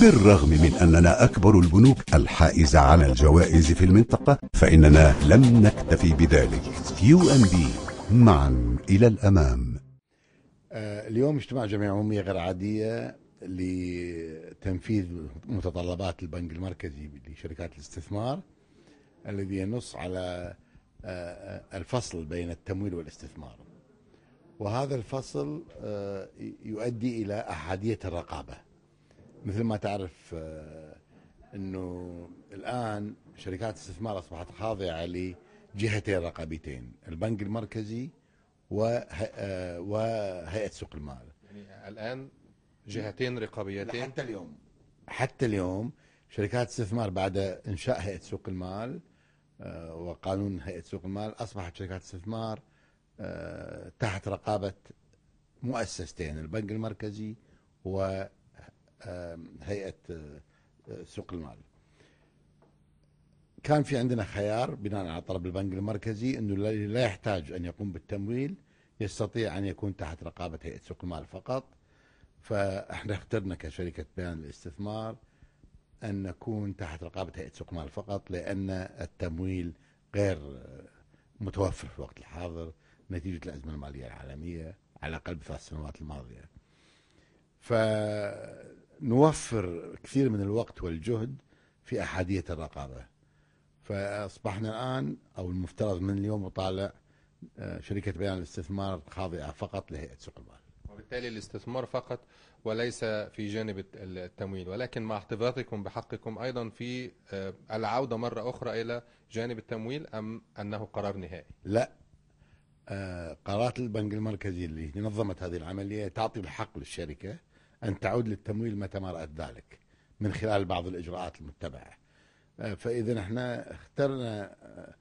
بالرغم من أننا أكبر البنوك الحائزة على الجوائز في المنطقة فإننا لم نكتفي بذلك يو أم بي معا إلى الأمام آه، اليوم اجتماع جمعية عمومية غير عادية لتنفيذ متطلبات البنك المركزي لشركات الاستثمار الذي ينص على آه، آه، الفصل بين التمويل والاستثمار وهذا الفصل يؤدي إلى أحادية الرقابة مثل ما تعرف آه، انه الان شركات الاستثمار اصبحت خاضعه لجهتين رقابتين، البنك المركزي آه، وهيئه سوق المال. يعني الان جهتين رقابيتين حتى اليوم حتى اليوم شركات الاستثمار بعد انشاء هيئه سوق المال آه، وقانون هيئه سوق المال اصبحت شركات الاستثمار تحت رقابه مؤسستين البنك المركزي و هيئه آه، سوق المال كان في عندنا خيار بناء على طلب البنك المركزي انه الذي لا يحتاج ان يقوم بالتمويل يستطيع ان يكون تحت رقابه هيئه سوق المال فقط فاحنا اخترنا كشركه بيان الاستثمار ان نكون تحت رقابه هيئه سوق المال فقط لان التمويل غير آه، متوفر في الوقت الحاضر نتيجه الازمه الماليه العالميه على الاقل بثلاث سنوات الماضيه. ف نوفر كثير من الوقت والجهد في أحادية الرقابة فأصبحنا الآن أو المفترض من اليوم وطالع آه، شركة بيان الاستثمار خاضعة فقط لهيئة سوق المال وبالتالي الاستثمار فقط وليس في جانب التمويل ولكن مع احتفاظكم بحقكم أيضا في آه، العودة مرة أخرى إلى جانب التمويل أم أنه قرار نهائي لا آه، قرارات البنك المركزي اللي نظمت هذه العملية تعطي الحق للشركة أن تعود للتمويل متى ما رأت ذلك من خلال بعض الإجراءات المتبعة آه، فإذا احنا اخترنا آه،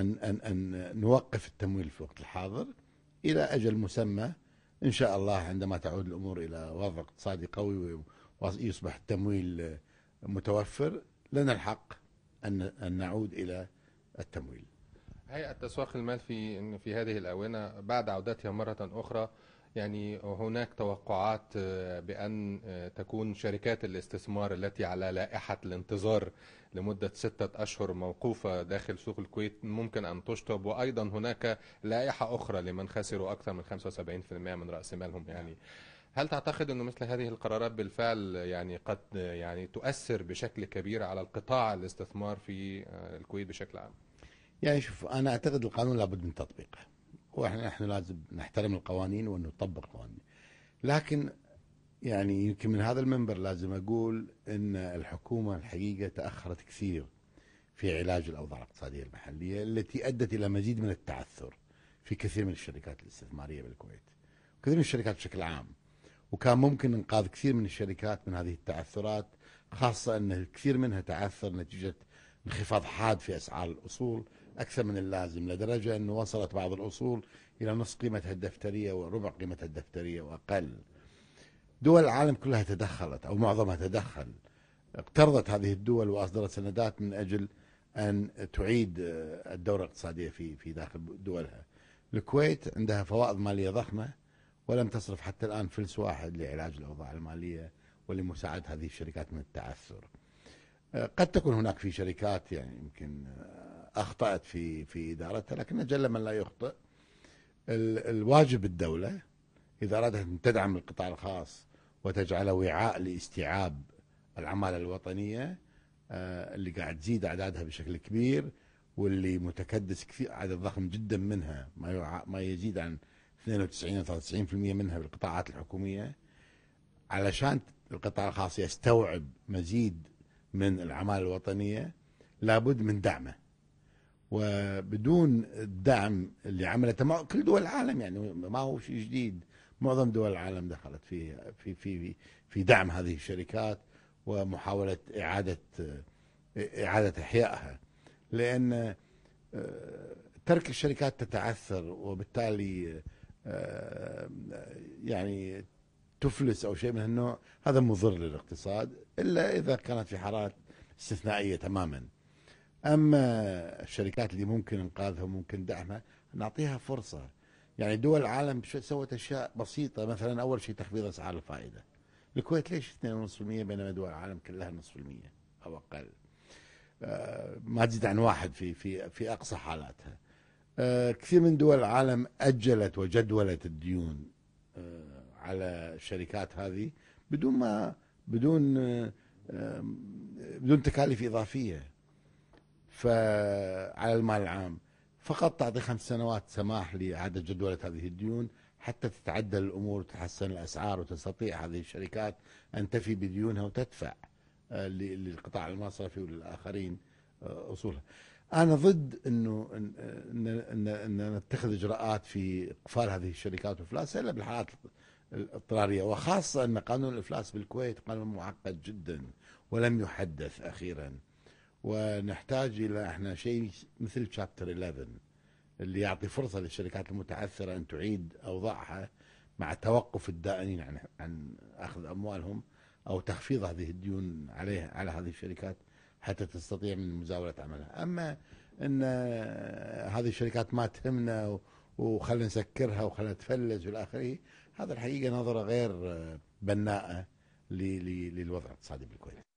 أن, أن, أن نوقف التمويل في الوقت الحاضر إلى أجل مسمى إن شاء الله عندما تعود الأمور إلى وضع اقتصادي قوي ويصبح التمويل آه، متوفر لنا الحق أن أن نعود إلى التمويل هيئة تسويق المال في في هذه الآونة بعد عودتها مرة أخرى يعني هناك توقعات آه، بأن آه، تكون شركات الاستثمار التي على لائحة الانتظار لمدة ستة أشهر موقوفة داخل سوق الكويت ممكن أن تشطب وأيضا هناك لائحة أخرى لمن خسروا أكثر من 75% من رأس مالهم يعني هل تعتقد أن مثل هذه القرارات بالفعل يعني قد يعني تؤثر بشكل كبير على القطاع الاستثمار في آه، الكويت بشكل عام؟ يعني شوف أنا أعتقد القانون لابد من تطبيقه واحنا احنا لازم نحترم القوانين ونطبق القوانين لكن يعني يمكن من هذا المنبر لازم اقول ان الحكومه الحقيقه تاخرت كثير في علاج الاوضاع الاقتصاديه المحليه التي ادت الى مزيد من التعثر في كثير من الشركات الاستثماريه بالكويت وكثير من الشركات بشكل عام وكان ممكن انقاذ كثير من الشركات من هذه التعثرات خاصه ان كثير منها تعثر نتيجه انخفاض حاد في أسعار الأصول أكثر من اللازم لدرجة أنه وصلت بعض الأصول إلى نصف قيمتها الدفترية وربع قيمتها الدفترية وأقل دول العالم كلها تدخلت أو معظمها تدخل اقترضت هذه الدول وأصدرت سندات من أجل أن تعيد آه، الدورة الاقتصادية في في داخل دولها الكويت عندها فوائض مالية ضخمة ولم تصرف حتى الآن فلس واحد لعلاج الأوضاع المالية ولمساعدة هذه الشركات من التعثر قد تكون هناك في شركات يعني يمكن آه، اخطات في في ادارتها لكن جل من لا يخطئ الواجب الدوله اذا ارادت ان تدعم القطاع الخاص وتجعله وعاء لاستيعاب العماله الوطنيه آه، اللي قاعد تزيد اعدادها بشكل كبير واللي متكدس كثير عدد ضخم جدا منها ما ما يزيد عن 92 93% منها بالقطاعات الحكوميه علشان القطاع الخاص يستوعب مزيد من العمالة الوطنية لابد من دعمه وبدون الدعم اللي عملته كل دول العالم يعني ما هو شيء جديد معظم دول العالم دخلت في في في في دعم هذه الشركات ومحاولة إعادة إعادة إحيائها لأن آه، ترك الشركات تتعثر وبالتالي آه، يعني تفلس او شيء من هالنوع هذا مضر للاقتصاد الا اذا كانت في حالات استثنائيه تماما. اما الشركات اللي ممكن انقاذها وممكن دعمها نعطيها فرصه. يعني دول العالم سوت اشياء بسيطه مثلا اول شيء تخفيض اسعار الفائده. الكويت ليش 2.5% بينما دول العالم كلها نصف المية او اقل. آه، ما تزيد عن واحد في في في اقصى حالاتها. آه، كثير من دول العالم اجلت وجدولت الديون على الشركات هذه بدون ما بدون بدون تكاليف اضافيه فعلى المال العام فقط تعطي خمس سنوات سماح لإعادة جدولة هذه الديون حتى تتعدل الأمور وتحسن الأسعار وتستطيع هذه الشركات أن تفي بديونها وتدفع آه، للقطاع المصرفي وللآخرين آه، أصولها أنا ضد أنه أن, نتخذ إجراءات في إقفال هذه الشركات وإفلاسها إلا بالحالات الاضطرارية وخاصة أن قانون الإفلاس بالكويت قانون معقد جدا ولم يحدث أخيرا ونحتاج إلى احنا شيء مثل شابتر 11 اللي يعطي فرصة للشركات المتعثرة أن تعيد أوضاعها مع توقف الدائنين عن عن أخذ أموالهم أو تخفيض هذه الديون عليها على هذه الشركات حتى تستطيع من مزاولة عملها أما أن هذه الشركات ما تهمنا وخلنا نسكرها وخلنا تفلس اخره، هذا الحقيقة نظرة غير بناءة للوضع الاقتصادي بالكويت